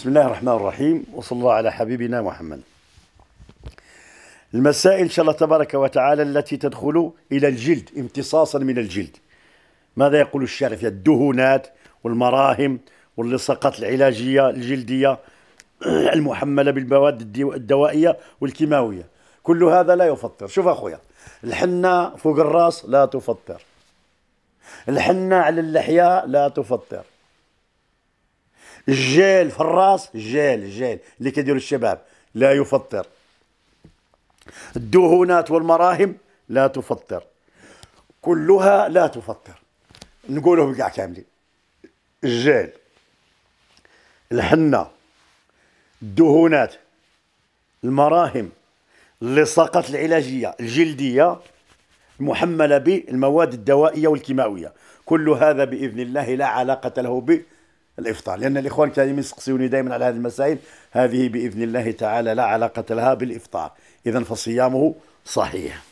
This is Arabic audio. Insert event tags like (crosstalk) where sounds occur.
بسم الله الرحمن الرحيم وصلى الله على حبيبنا محمد المسائل إن شاء الله تبارك وتعالى التي تدخل إلى الجلد امتصاصا من الجلد ماذا يقول الشارع في الدهونات والمراهم واللصقات العلاجية الجلدية (clears throat) المحملة بالمواد الدوائية والكيماوية كل هذا لا يفطر شوف أخويا الحنة فوق الراس لا تفطر الحنة على اللحية لا تفطر الجيل في الراس الجيل الجيل اللي كيديروا الشباب لا يفطر الدهونات والمراهم لا تفطر كلها لا تفطر نقوله كاع كاملين الجيل الحنة الدهونات المراهم اللصاقات العلاجية الجلدية المحملة بالمواد الدوائية والكيماوية كل هذا بإذن الله لا علاقة له به الافطار لان الاخوان كانوا يسقسوني دائما على هذه المسائل هذه باذن الله تعالى لا علاقه لها بالافطار اذا فصيامه صحيح